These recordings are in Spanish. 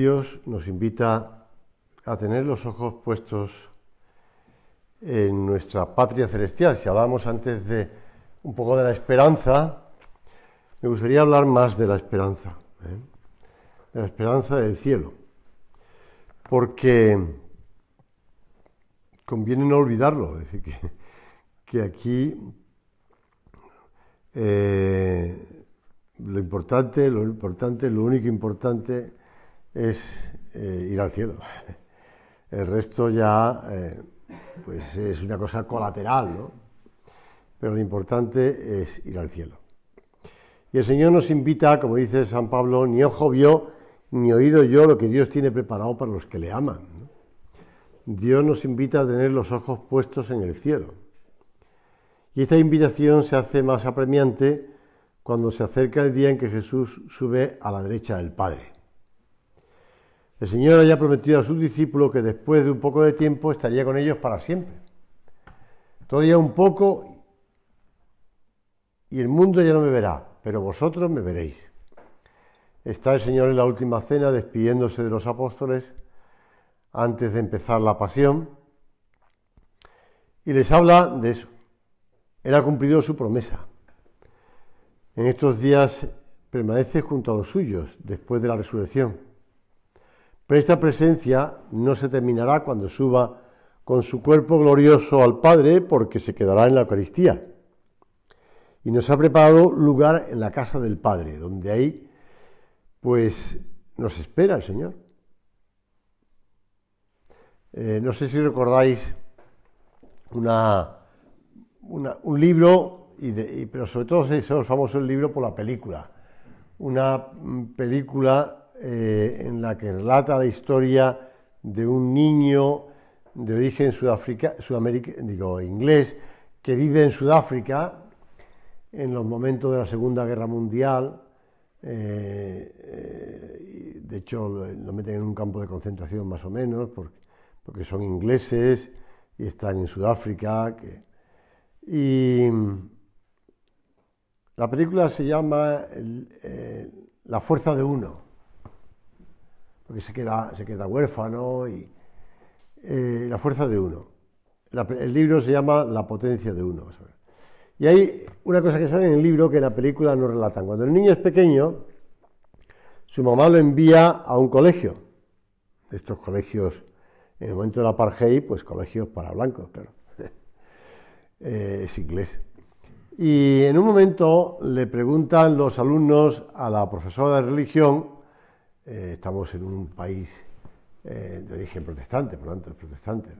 Dios nos invita a tener los ojos puestos en nuestra patria celestial. Si hablábamos antes de un poco de la esperanza, me gustaría hablar más de la esperanza, ¿eh? de la esperanza del cielo, porque conviene no olvidarlo, es decir, que, aquí eh, lo importante, lo importante, lo único importante es eh, ir al cielo. El resto ya eh, pues es una cosa colateral, ¿no? Pero lo importante es ir al cielo. Y el Señor nos invita, como dice San Pablo, ni ojo vio, ni oído yo lo que Dios tiene preparado para los que le aman. Dios nos invita a tener los ojos puestos en el cielo. Y esta invitación se hace más apremiante cuando se acerca el día en que Jesús sube a la derecha del Padre. El Señor había prometido a sus discípulos que después de un poco de tiempo estaría con ellos para siempre. Todavía un poco y el mundo ya no me verá, pero vosotros me veréis. Está el Señor en la última cena despidiéndose de los apóstoles antes de empezar la pasión y les habla de eso. Él ha cumplido su promesa. En estos días permanece junto a los suyos después de la resurrección pero esta presencia no se terminará cuando suba con su cuerpo glorioso al Padre, porque se quedará en la Eucaristía. Y nos ha preparado lugar en la casa del Padre, donde ahí, pues, nos espera el Señor. Eh, no sé si recordáis una, un libro, y, pero sobre todo se famoso el libro por la película. Una mm, película eh, en la que relata la historia de un niño de origen Sudáfrica, digo, inglés que vive en Sudáfrica en los momentos de la Segunda Guerra Mundial. Eh, eh, de hecho, lo, meten en un campo de concentración más o menos, porque, son ingleses y están en Sudáfrica. y la película se llama La Fuerza de Uno porque se queda, se queda huérfano y eh, la fuerza de uno. el libro se llama La potencia de uno. Y hay una cosa que sale en el libro que en la película no relatan. Cuando el niño es pequeño, su mamá lo envía a un colegio, de estos colegios, en el momento de la apartheid, pues colegios para blancos, claro. Eh, es inglés. Y en un momento le preguntan los alumnos a la profesora de religión, eh, estamos en un país eh, de origen protestante, por lo tanto es protestante.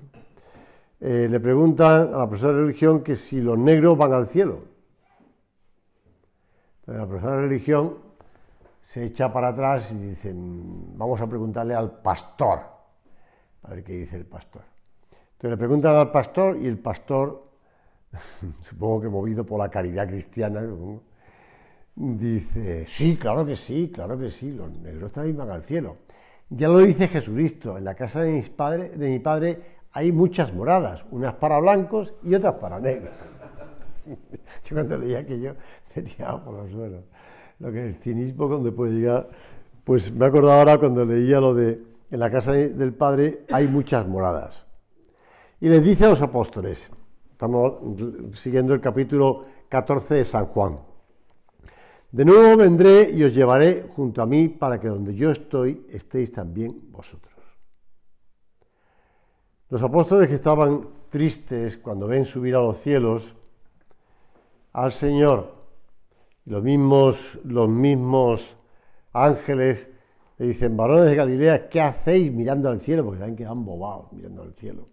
Eh, le preguntan a la profesora de religión que si los negros van al cielo. Entonces, la profesora de religión se echa para atrás y dice, mm, vamos a preguntarle al pastor, a ver qué dice el pastor. Entonces le preguntan al pastor y el pastor, supongo que movido por la caridad cristiana, supongo, Dice, sí, claro que sí, claro que sí, los negros también van al cielo. Ya lo dice Jesucristo, en la casa de, mis de mi padre hay muchas moradas, unas para blancos y otras para negros. yo cuando leía aquello, me tiraba por los suelos. Lo que el cinismo cuando puede llegar, pues me acordaba ahora cuando leía lo de, en la casa del padre hay muchas moradas. Y les dice a los apóstoles, estamos siguiendo el capítulo 14 de San Juan, de nuevo vendré y os llevaré junto a mí para que donde yo estoy estéis también vosotros. Los apóstoles que estaban tristes cuando ven subir a los cielos al Señor, los mismos, los mismos ángeles le dicen, varones de Galilea, ¿qué hacéis mirando al cielo? Porque se han quedado bobados mirando al cielo.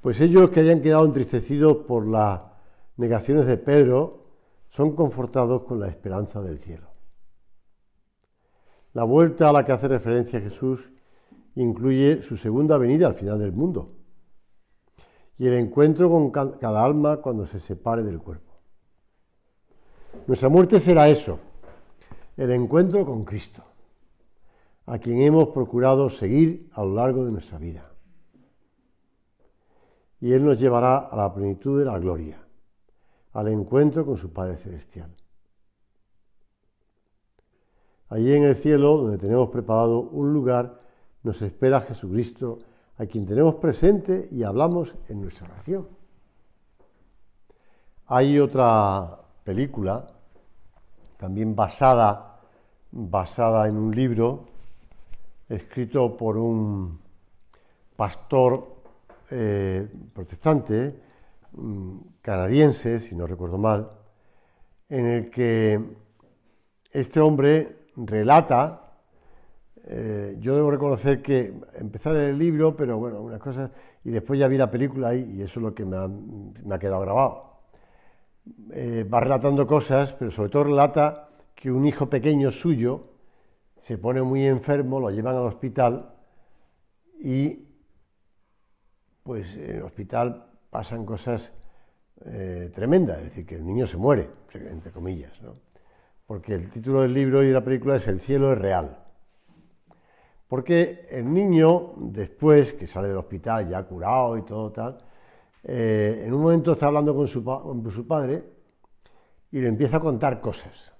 Pues ellos que hayan quedado entristecidos por las negaciones de Pedro, son confortados con la esperanza del cielo. La vuelta a la que hace referencia Jesús incluye su segunda venida al final del mundo y el encuentro con cada alma cuando se separe del cuerpo. Nuestra muerte será eso, el encuentro con Cristo, a quien hemos procurado seguir a lo largo de nuestra vida. Y Él nos llevará a la plenitud de la gloria al encuentro con su Padre Celestial. Allí en el cielo, donde tenemos preparado un lugar, nos espera Jesucristo, a quien tenemos presente y hablamos en nuestra oración. Hay otra película, también basada, basada en un libro, escrito por un pastor eh, protestante, Mm, canadiense, si no recuerdo mal, en el que este hombre relata, eh, yo debo reconocer que empezar el libro, pero bueno, unas cosas, y después ya vi la película y, y eso es lo que me ha, quedado grabado. Eh, va relatando cosas, pero sobre todo relata que un hijo pequeño suyo se pone muy enfermo, lo llevan al hospital y pues el hospital pasan cosas eh, tremendas, es decir, que el niño se muere, entre comillas, ¿no? porque el título del libro y la película es El cielo es real. Porque el niño, después que sale del hospital ya curado y todo tal, eh, en un momento está hablando con su, con su padre y le empieza a contar cosas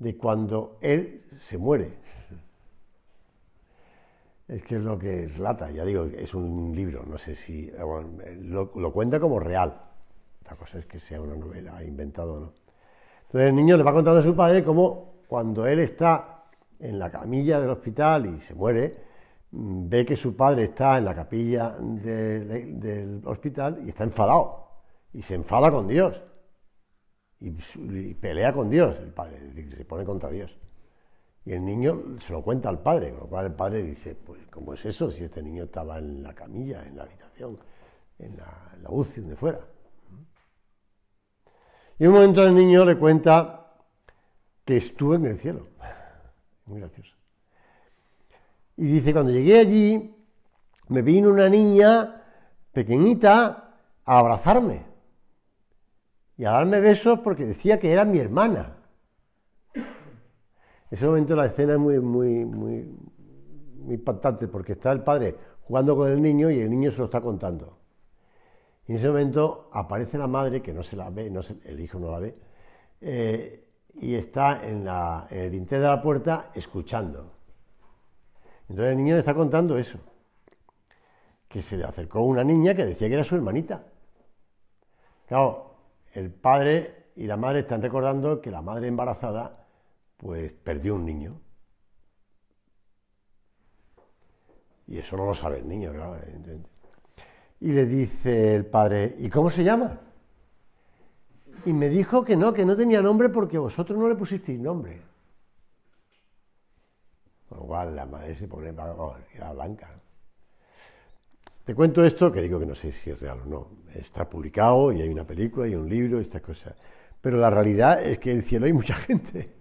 de cuando él se muere. Es que es lo que relata, ya digo, es un libro, no sé si eh, eh, lo, cuenta como real. La cosa es que sea una novela, inventado o no. Entonces el niño le va contando a su padre cómo cuando él está en la camilla del hospital y se muere, mm, ve que su padre está en la capilla del hospital y está enfadado. Y se enfada con Dios. Y, pelea con Dios el padre, es se pone contra Dios el niño se lo cuenta al padre, con lo cual el padre dice, pues ¿cómo es eso si este niño estaba en la camilla, en la habitación, en la, en UCI, donde fuera? Y en un momento el niño le cuenta que estuve en el cielo. Muy gracioso. Y dice, cuando llegué allí, me vino una niña pequeñita a abrazarme y a darme besos porque decía que era mi hermana. En ese momento la escena es muy, muy, muy, impactante porque está el padre jugando con el niño y el niño se lo está contando. Y en ese momento aparece la madre, que no se la ve, no el hijo no la ve, eh, y está en, la, en el dintel de la puerta escuchando. Entonces el niño le está contando eso, que se le acercó una niña que decía que era su hermanita. Claro, el padre y la madre están recordando que la madre embarazada pues perdió un niño. Y eso no lo sabe el niño, claro, Y le dice el padre, ¿y cómo se llama? Y me dijo que no, que no tenía nombre porque vosotros no le pusisteis nombre. Con la madre se pone blanca. Te cuento esto, que digo que no sé si es real o no. Está publicado y hay una película y un libro y estas cosas. Pero la realidad es que en el cielo hay mucha gente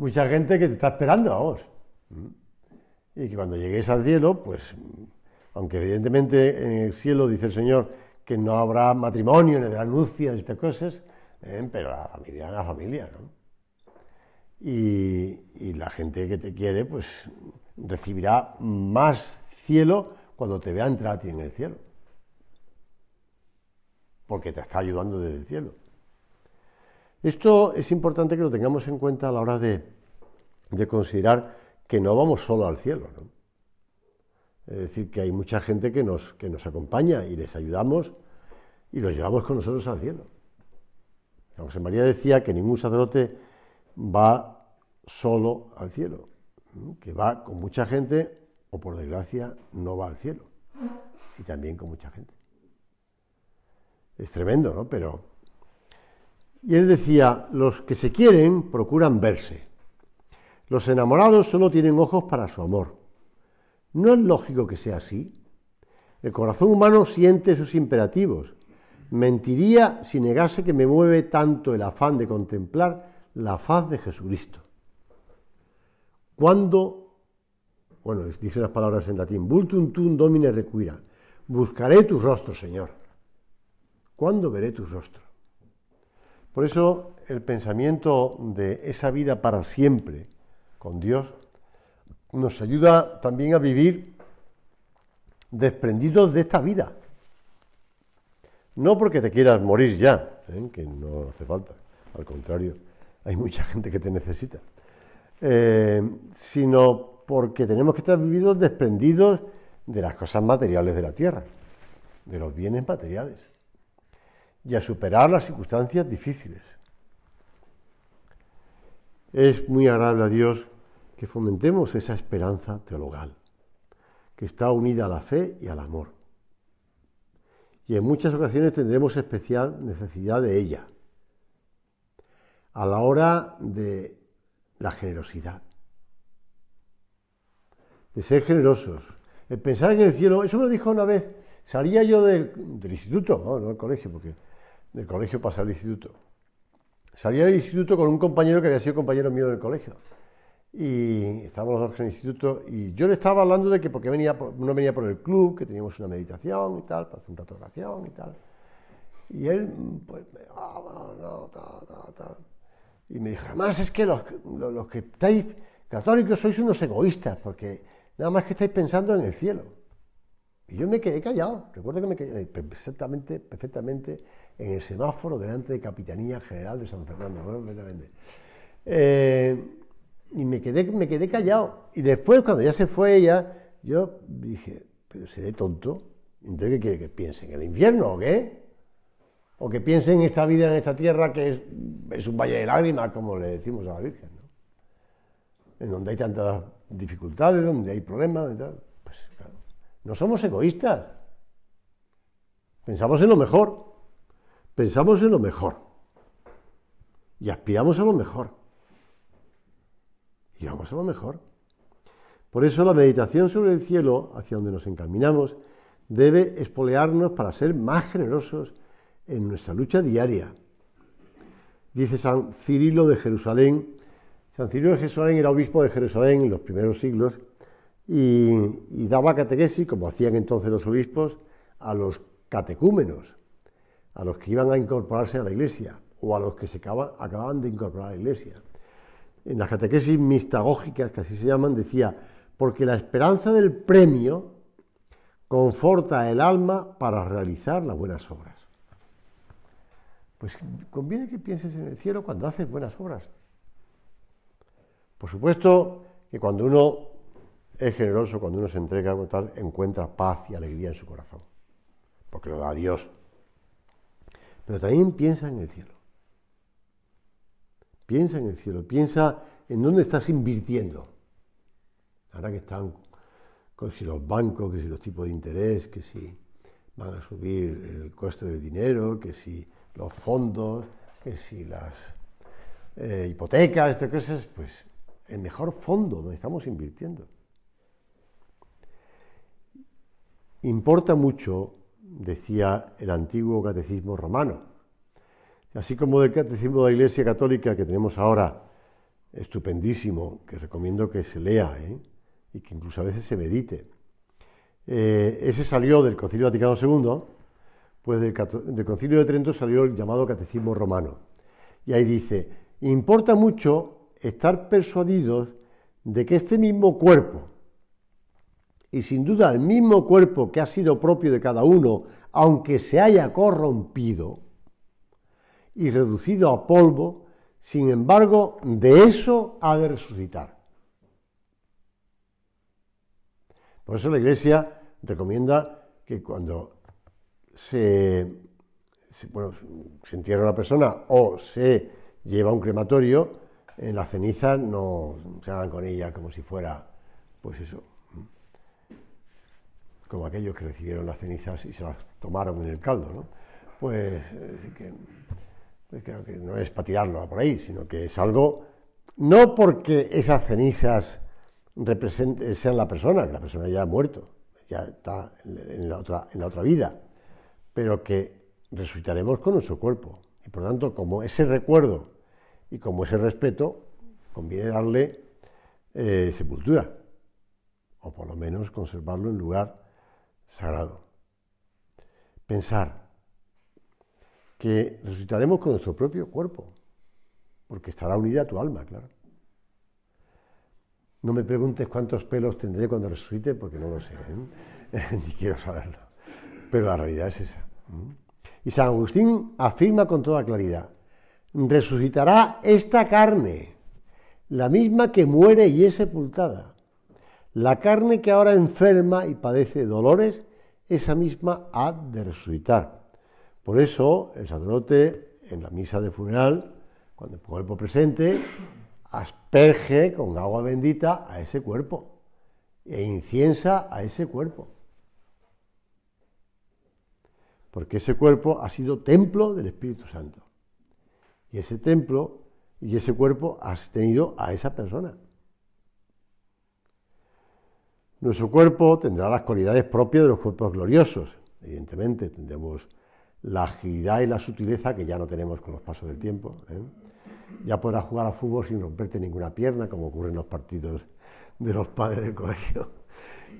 mucha gente que te está esperando a vos. Y que cuando lleguéis al cielo, pues, aunque evidentemente en el cielo dice el Señor que no habrá matrimonio, ni habrá estas cosas, eh, pero la familia es la familia, ¿no? Y, y, la gente que te quiere, pues, recibirá más cielo cuando te vea entrar a ti en el cielo. Porque te está ayudando desde el cielo. Esto es importante que lo tengamos en cuenta a la hora de, considerar que no vamos solo al cielo. ¿no? Es decir, que hay mucha gente que nos, que nos acompaña y les ayudamos y los llevamos con nosotros al cielo. San José María decía que ningún sacerdote va solo al cielo, que va con mucha gente o por desgracia no va al cielo, y también con mucha gente. Es tremendo, ¿no? Pero y él decía, los que se quieren procuran verse. Los enamorados solo tienen ojos para su amor. No es lógico que sea así. El corazón humano siente sus imperativos. Mentiría si negase que me mueve tanto el afán de contemplar la faz de Jesucristo. Cuando, bueno, dice las palabras en latín, vultum tum domine requira, buscaré tus rostros, Señor. ¿Cuándo veré tus rostros? Por eso el pensamiento de esa vida para siempre con Dios nos ayuda también a vivir desprendidos de esta vida. No porque te quieras morir ya, ¿eh? que no hace falta, al contrario, hay mucha gente que te necesita, eh, sino porque tenemos que estar vividos desprendidos de las cosas materiales de la tierra, de los bienes materiales y a superar las circunstancias difíciles. Es muy agradable a Dios que fomentemos esa esperanza teologal, que está unida a la fe y al amor. Y en muchas ocasiones tendremos especial necesidad de ella, a la hora de la generosidad, de ser generosos. El pensar en el cielo, eso lo dijo una vez, salía yo del, instituto, no del colegio, porque del colegio pasé al instituto. Salía del instituto con un compañero que había sido compañero mío del colegio. Y estábamos los dos en el instituto y yo le estaba hablando de que porque venía, no venía por el club, que teníamos una meditación y tal, para hacer una oración y tal. Y él, pues, me, Y me dijo, además es que los, los que estáis católicos sois unos egoístas, porque nada más que estáis pensando en el cielo. Y yo me quedé callado, recuerdo que me quedé perfectamente, perfectamente en el semáforo delante de Capitanía General de San Fernando, eh, y me quedé, me quedé callado. Y después, cuando ya se fue ella, yo dije, pero seré tonto. Entonces, ¿qué quiere que piensen ¿En el infierno o qué? O que piensen en esta vida, en esta tierra, que es, un valle de lágrimas, como le decimos a la Virgen, ¿no? En donde hay tantas dificultades, donde hay problemas y tal. Pues claro. No somos egoístas. Pensamos en lo mejor. Pensamos en lo mejor. Y aspiramos a lo mejor. Y vamos a lo mejor. Por eso la meditación sobre el cielo, hacia donde nos encaminamos, debe espolearnos para ser más generosos en nuestra lucha diaria. Dice San Cirilo de Jerusalén, San Cirilo de Jerusalén era obispo de Jerusalén en los primeros siglos y, daba catequesis, como hacían entonces los obispos, a los catecúmenos, a los que iban a incorporarse a la iglesia o a los que se acababan de incorporar a la iglesia. En las catequesis mistagógicas, que así se llaman, decía, porque la esperanza del premio conforta el alma para realizar las buenas obras. Pues conviene que pienses en el cielo cuando haces buenas obras. Por supuesto que cuando uno es generoso cuando uno se entrega a tal, encuentra paz y alegría en su corazón, porque lo da Dios. Pero también piensa en el cielo. Piensa en el cielo, piensa en dónde estás invirtiendo. Ahora que están, con si los bancos, que si los tipos de interés, que si van a subir el coste del dinero, que si los fondos, que si las eh, hipotecas, estas cosas, pues el mejor fondo donde estamos invirtiendo. Importa mucho, decía el antiguo catecismo romano, así como del catecismo de la Iglesia Católica que tenemos ahora, estupendísimo, que recomiendo que se lea ¿eh? y que incluso a veces se medite. Eh, ese salió del Concilio Vaticano II, pues del Concilio de Trento salió el llamado Catecismo Romano. Y ahí dice, importa mucho estar persuadidos de que este mismo cuerpo, y sin duda el mismo cuerpo que ha sido propio de cada uno, aunque se haya corrompido y reducido a polvo, sin embargo, de eso ha de resucitar. Por eso la Iglesia recomienda que cuando se, entierra una persona o se lleva a un crematorio, en la ceniza no se hagan con ella como si fuera, pues eso, como aquellos que recibieron las cenizas y se las tomaron en el caldo, Pues, pues que, no es para tirarlo por ahí, sino que es algo, no porque esas cenizas sean la persona, que la persona ya ha muerto, ya está en la otra, en la otra vida, pero que resucitaremos con nuestro cuerpo. Y por lo tanto, como ese recuerdo y como ese respeto, conviene darle eh, sepultura, o por lo menos conservarlo en lugar sagrado. Pensar que resucitaremos con nuestro propio cuerpo, porque estará unida a tu alma, claro. No me preguntes cuántos pelos tendré cuando resucite, porque no lo sé, ¿eh? ni quiero saberlo. Pero la realidad es esa. Y San Agustín afirma con toda claridad, resucitará esta carne, la misma que muere y es sepultada. La carne que ahora enferma y padece dolores, esa misma ha de resucitar. Por eso el sacerdote en la misa de funeral, cuando el cuerpo presente, asperge con agua bendita a ese cuerpo e inciensa a ese cuerpo. Porque ese cuerpo ha sido templo del Espíritu Santo. Y ese templo y ese cuerpo ha tenido a esa persona. Nuestro cuerpo tendrá las cualidades propias de los cuerpos gloriosos. Evidentemente, tendremos la agilidad y la sutileza que ya no tenemos con los pasos del tiempo. ¿eh? Ya podrás jugar a fútbol sin romperte ninguna pierna, como ocurre en los partidos de los padres del colegio,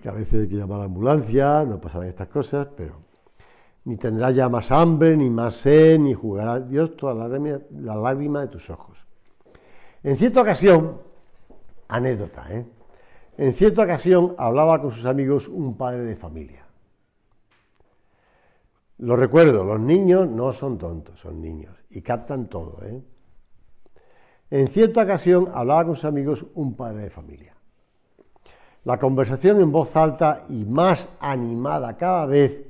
que a veces hay que llamar a la ambulancia, no pasarán estas cosas, pero ni tendrás ya más hambre, ni más sed, ni jugará Dios toda la lágrima de tus ojos. En cierta ocasión, anécdota, ¿eh? En cierta ocasión hablaba con sus amigos un padre de familia. Lo recuerdo, los niños no son tontos, son niños y captan todo. ¿eh? En cierta ocasión hablaba con sus amigos un padre de familia. La conversación en voz alta y más animada cada vez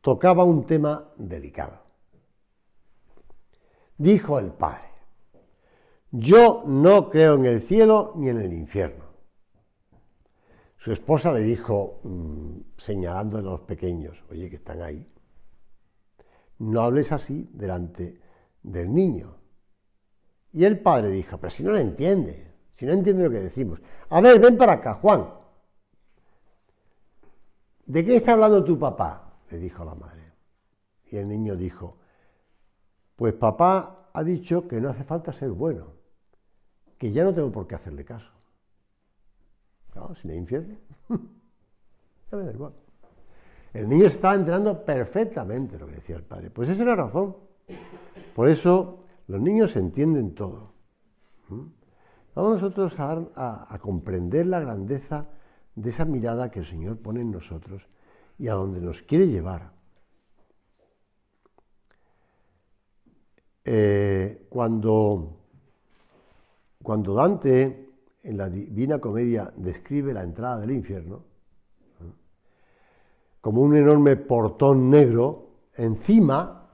tocaba un tema delicado. Dijo el padre, yo no creo en el cielo ni en el infierno. Su esposa le dijo, mm, señalando a los pequeños, oye, que están ahí, no hables así delante del niño. Y el padre dijo, pero si no lo entiende, si no entiende lo que decimos. A ver, ven para acá, Juan. ¿De qué está hablando tu papá? le dijo la madre. Y el niño dijo, pues papá ha dicho que no hace falta ser bueno, que ya no tengo por qué hacerle caso si no hay El niño está entrando perfectamente lo que decía el padre. Pues esa es la razón. Por eso los niños entienden todo. ¿Mm? Vamos nosotros a, comprender la grandeza de esa mirada que el Señor pone en nosotros y a donde nos quiere llevar. Eh, cuando, cuando Dante en la Divina Comedia describe la entrada del infierno como un enorme portón negro, encima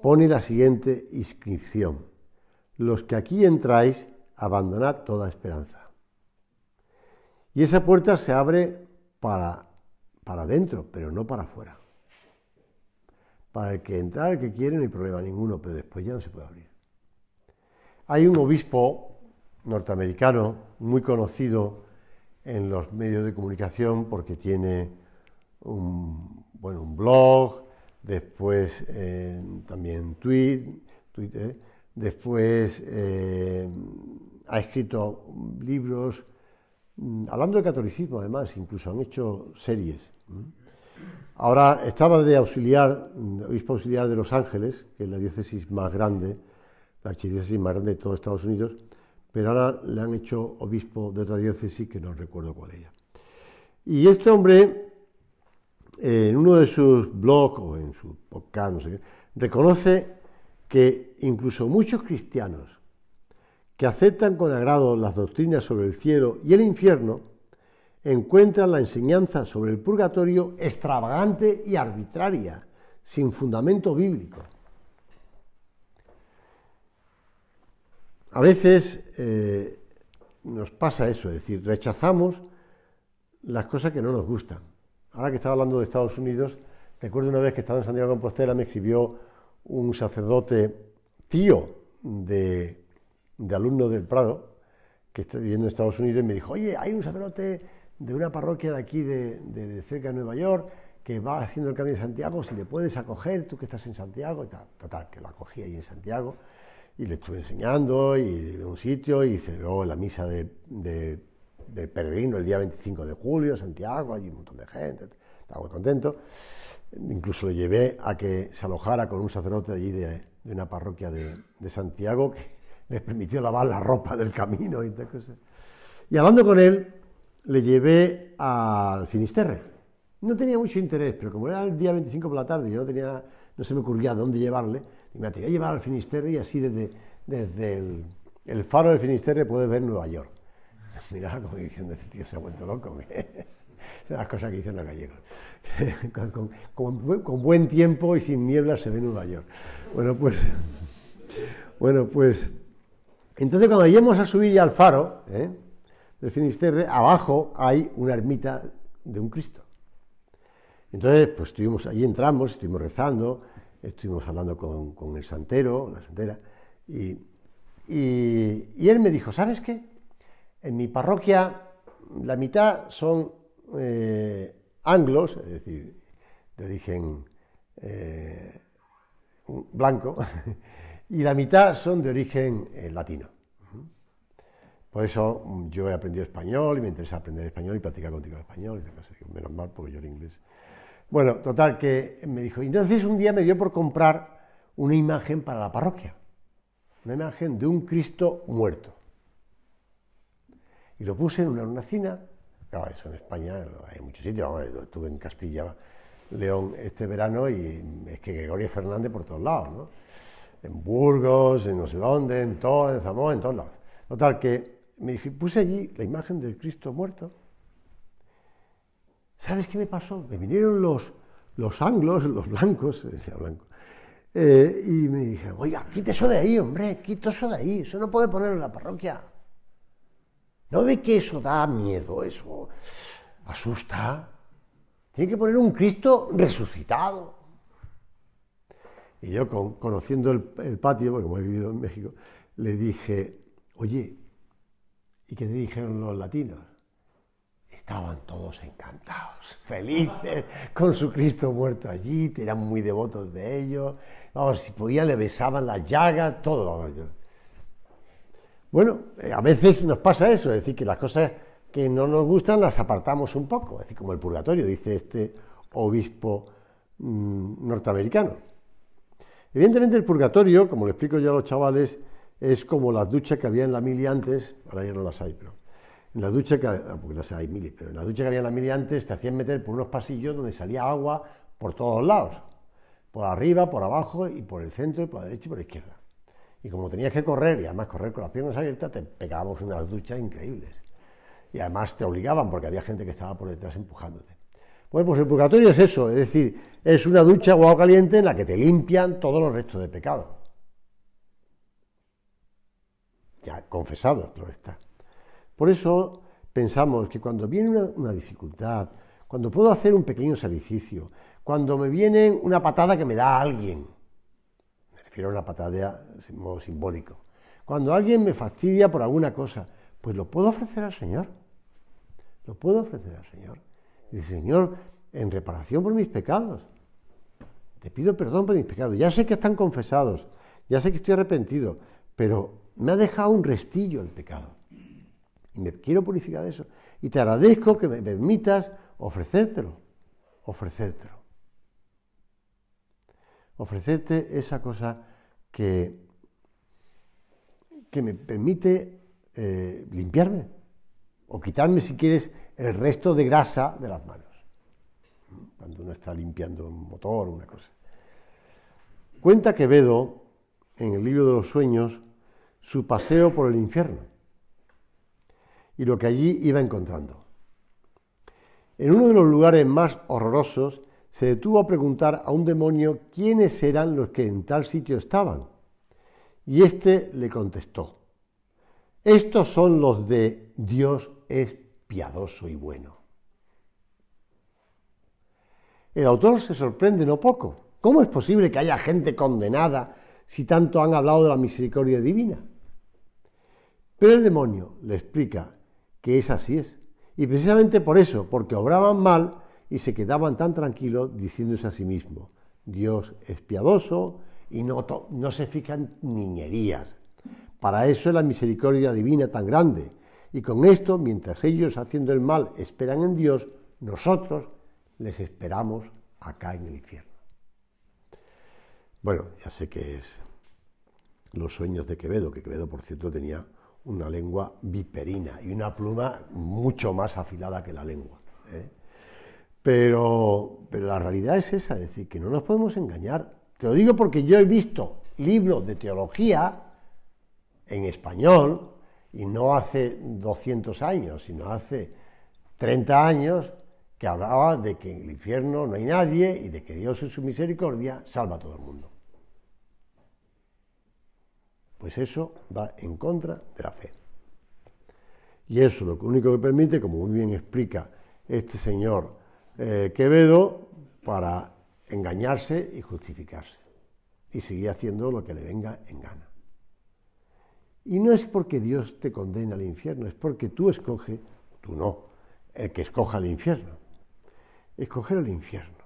pone la siguiente inscripción. Los que aquí entráis, abandonad toda esperanza. Y esa puerta se abre para, para adentro, pero no para afuera. Para el que entrar, el que quiere, no hay problema ninguno, pero después ya no se puede abrir. Hay un obispo norteamericano muy conocido en los medios de comunicación porque tiene un, blog, después eh, también tweet, Twitter, después eh, ha escrito libros mm, hablando de catolicismo además, incluso han hecho series. Ahora estaba de auxiliar, mm, obispo auxiliar de Los Ángeles, que es la diócesis más grande la archidiócesis más grande de todos Estados Unidos, pero ahora le han hecho obispo de otra diócesis que no recuerdo cuál era. Y este hombre, en uno de sus blogs o en su podcast, reconoce que incluso muchos cristianos que aceptan con agrado las doctrinas sobre el cielo y el infierno, encuentran la enseñanza sobre el purgatorio extravagante y arbitraria, sin fundamento bíblico. A veces eh, nos pasa eso, es decir, rechazamos las cosas que no nos gustan. Ahora que estaba hablando de Estados Unidos, recuerdo una vez que estaba en Santiago de Compostela, me escribió un sacerdote tío de, alumno del Prado, que está viviendo en Estados Unidos, y me dijo, oye, hay un sacerdote de una parroquia de aquí, de, cerca de Nueva York, que va haciendo el camino de Santiago, si le puedes acoger, tú que estás en Santiago, y tal. total, que lo acogí ahí en Santiago y le estuve enseñando y en un sitio y cerró la misa de, de, del peregrino el día 25 de julio, Santiago, allí un montón de gente, estaba muy contento. Incluso lo llevé a que se alojara con un sacerdote allí de, una parroquia de, de, Santiago que les permitió lavar la ropa del camino y tal cosas. Y hablando con él, le llevé al Finisterre. No tenía mucho interés, pero como era el día 25 por la tarde, yo no, tenía, no se me ocurría dónde llevarle, y me atreví a llevar al Finisterre y así desde, desde el, faro del Finisterre puedes ver Nueva York. Miraba como diciendo, este tío se ha vuelto loco. las cosas que dicen los gallegos. con, buen tiempo y sin niebla se ve Nueva York. Bueno, pues, bueno, pues, entonces cuando lleguemos a subir ya al faro ¿eh? del Finisterre, abajo hay una ermita de un Cristo. Entonces, pues estuvimos, allí entramos, estuvimos rezando, estuvimos hablando con, el santero, la santera, y, él me dijo, ¿sabes qué? En mi parroquia la mitad son eh, anglos, es decir, de origen eh, blanco, y la mitad son de origen eh, latino. Por eso mm, yo he aprendido español y me interesa aprender español y platicar contigo el español. Y menos mal, porque yo el inglés bueno, total, que me dijo, y entonces un día me dio por comprar una imagen para la parroquia, una imagen de un Cristo muerto. Y lo puse en una lunacina, claro, eso en España hay muchos sitios, estuve en Castilla, León este verano y es que Gregorio Fernández por todos lados, ¿no? En Burgos, en no sé dónde, en todo, en Zamora, en todos lados. Total, que me dije, puse allí la imagen del Cristo muerto ¿Sabes qué me pasó? Me vinieron los, los anglos, los blancos, decía blanco, eh, y me dijeron, oiga, quita eso de ahí, hombre, quito eso de ahí, eso no puede poner en la parroquia. ¿No ve que eso da miedo, eso asusta? Tiene que poner un Cristo resucitado. Y yo, conociendo el, patio, porque hemos he vivido en México, le dije, oye, ¿y qué te dijeron los latinos? estaban todos encantados, felices, con su Cristo muerto allí, eran muy devotos de ellos, vamos, si podían le besaban la llaga, todo. Bueno, eh, a veces nos pasa eso, es decir, que las cosas que no nos gustan las apartamos un poco, es decir, como el purgatorio, dice este obispo mm, norteamericano. Evidentemente el purgatorio, como le explico yo a los chavales, es como las duchas que había en la mili antes, ahora ya no las hay, pero la ducha que, ah, pero en la ducha que había en la mili antes te hacían meter por unos pasillos donde salía agua por todos lados, por arriba, por abajo y por el centro, y por la derecha y por la izquierda. Y como tenías que correr, y además correr con las piernas abiertas, te pegábamos unas duchas increíbles. Y además te obligaban porque había gente que estaba por detrás empujándote. Bueno, pues el purgatorio es eso, es decir, es una ducha agua caliente en la que te limpian todos los restos de pecado. Ya confesado, claro está. Por eso pensamos que cuando viene una, dificultad, cuando puedo hacer un pequeño sacrificio, cuando me viene una patada que me da alguien, me refiero a una patada de modo simbólico, cuando alguien me fastidia por alguna cosa, pues lo puedo ofrecer al Señor, lo puedo ofrecer al Señor. Y dice, Señor, en reparación por mis pecados, te pido perdón por mis pecados, ya sé que están confesados, ya sé que estoy arrepentido, pero me ha dejado un restillo el pecado. Y me quiero purificar de eso. Y te agradezco que me permitas ofrecértelo. Ofrecértelo. Ofrecerte esa cosa que, que me permite eh, limpiarme. O quitarme, si quieres, el resto de grasa de las manos. Cuando uno está limpiando un motor o una cosa. Cuenta que vedo en el libro de los sueños, su paseo por el infierno y lo que allí iba encontrando. En uno de los lugares más horrorosos se detuvo a preguntar a un demonio quiénes eran los que en tal sitio estaban. Y éste le contestó, estos son los de Dios es piadoso y bueno. El autor se sorprende no poco. ¿Cómo es posible que haya gente condenada si tanto han hablado de la misericordia divina? Pero el demonio le explica que es así es. Y precisamente por eso, porque obraban mal y se quedaban tan tranquilos diciéndose a sí mismos, Dios es piadoso y no, no se fijan niñerías. Para eso es la misericordia divina tan grande. Y con esto, mientras ellos haciendo el mal esperan en Dios, nosotros les esperamos acá en el infierno. Bueno, ya sé que es los sueños de Quevedo, que Quevedo, por cierto, tenía una lengua viperina y una pluma mucho más afilada que la lengua. ¿eh? Pero, pero la realidad es esa, es decir, que no nos podemos engañar. Te lo digo porque yo he visto libros de teología en español, y no hace 200 años, sino hace 30 años, que hablaba de que en el infierno no hay nadie y de que Dios en su misericordia salva a todo el mundo. Pues eso va en contra de la fe. Y eso lo único que permite, como muy bien explica este señor eh, Quevedo, para engañarse y justificarse. Y seguir haciendo lo que le venga en gana. Y no es porque Dios te condena al infierno, es porque tú escoges, tú no, el que escoja el infierno. Escoger el infierno.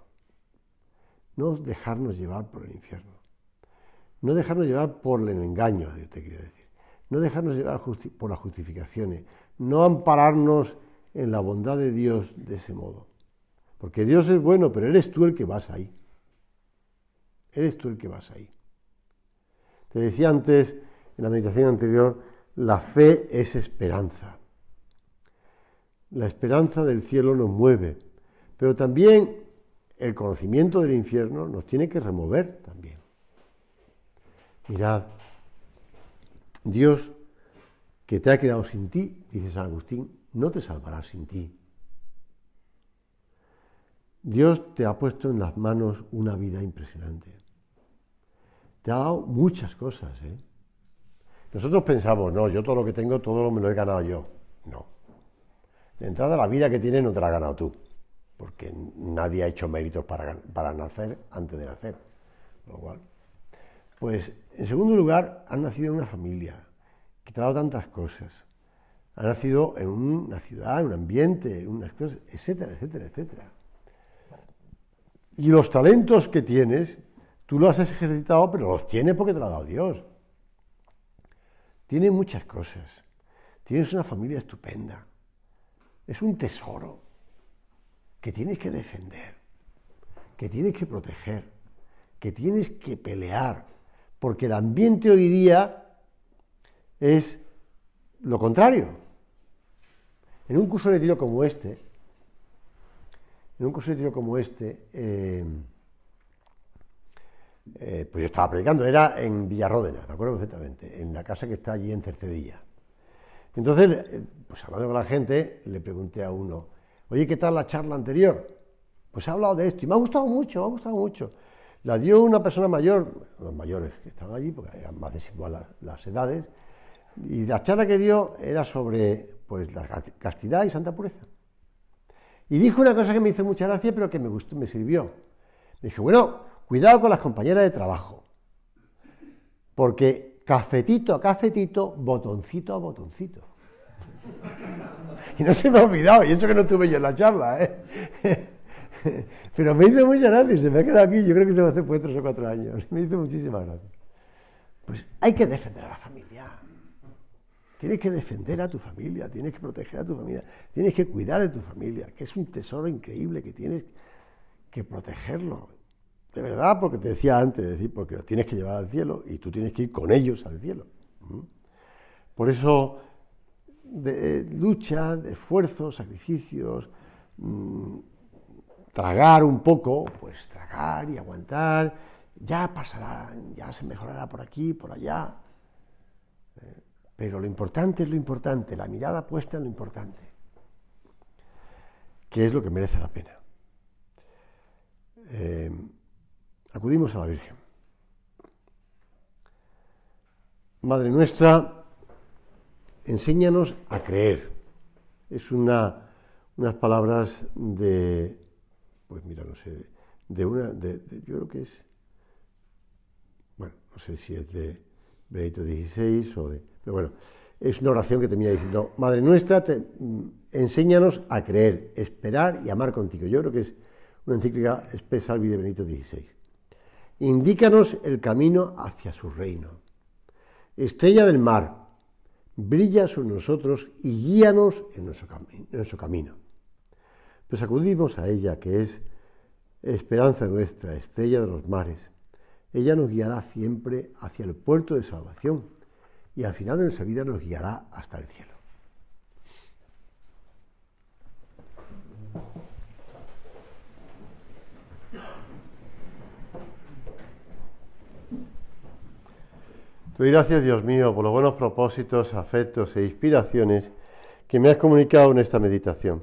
No dejarnos llevar por el infierno. No dejarnos llevar por el engaño, te quiero decir. No dejarnos llevar por las justificaciones. No ampararnos en la bondad de Dios de ese modo. Porque Dios es bueno, pero eres tú el que vas ahí. Eres tú el que vas ahí. Te decía antes, en la meditación anterior, la fe es esperanza. La esperanza del cielo nos mueve, pero también el conocimiento del infierno nos tiene que remover también. Mirad, Dios que te ha quedado sin ti, dice San Agustín, no te salvará sin ti. Dios te ha puesto en las manos una vida impresionante. Te ha dado muchas cosas. ¿eh? Nosotros pensamos, no, yo todo lo que tengo, todo lo me lo he ganado yo. No. De entrada, la vida que tienes no te la has ganado tú, porque nadie ha hecho méritos para, para nacer antes de nacer. Lo cual, pues, en segundo lugar, han nacido en una familia, que te ha dado tantas cosas. Ha nacido en una ciudad, en un ambiente, unas cosas, etcétera, etcétera, etcétera. Y los talentos que tienes, tú los has ejercitado, pero los tienes porque te los ha dado Dios. Tienes muchas cosas. Tienes una familia estupenda. Es un tesoro que tienes que defender, que tienes que proteger, que tienes que pelear, porque el ambiente hoy día es lo contrario. En un curso de tiro como este, en un curso de tiro como este, eh, eh, pues yo estaba predicando, era en Villarródena, me acuerdo perfectamente, en la casa que está allí en Cercedilla. Entonces, eh, pues hablando con la gente, le pregunté a uno, oye, ¿qué tal la charla anterior? Pues ha hablado de esto y me ha gustado mucho, me ha gustado mucho. La dio una persona mayor, los mayores que estaban allí, porque eran más desiguales las, edades, y la charla que dio era sobre pues, la castidad y santa pureza. Y dijo una cosa que me hizo mucha gracia, pero que me gustó, me sirvió. Dijo, bueno, cuidado con las compañeras de trabajo, porque cafetito a cafetito, botoncito a botoncito. Y no se me ha olvidado, y eso que no tuve yo en la charla, ¿eh? Pero me hizo muchas gracias, se me ha quedado aquí, yo creo que se me hace pues tres o cuatro años. Me hizo muchísimas gracias. Pues hay que defender a la familia. Tienes que defender a tu familia, tienes que proteger a tu familia, tienes que cuidar de tu familia, que es un tesoro increíble que tienes que protegerlo. De verdad, porque te decía antes, decir, porque lo tienes que llevar al cielo y tú tienes que ir con ellos al cielo. ¿Mm? Por eso, de, eh, lucha, de esfuerzos, sacrificios, mm, tragar un poco, pues tragar y aguantar, ya pasará, ya se mejorará por aquí, por allá. Eh, pero lo importante es lo importante, la mirada puesta en lo importante, que es lo que merece la pena. Eh, acudimos a la Virgen. Madre nuestra, enséñanos a creer. Es una, unas palabras de pues mira, no sé, de una, de, yo creo que es, bueno, no sé si es de Benito XVI o de, pero bueno, es una oración que termina diciendo, Madre nuestra, mm, enséñanos a creer, esperar y amar contigo. Yo creo que es una encíclica especial de Benito XVI. Indícanos el camino hacia su reino. Estrella del mar, brilla sobre nosotros y guíanos en nuestro camino pues acudimos a ella, que es esperanza nuestra, estrella de los mares. Ella nos guiará siempre hacia el puerto de salvación y al final de nuestra vida nos guiará hasta el cielo. Te doy gracias, Dios mío, por los buenos propósitos, afectos e inspiraciones que me has comunicado en esta meditación.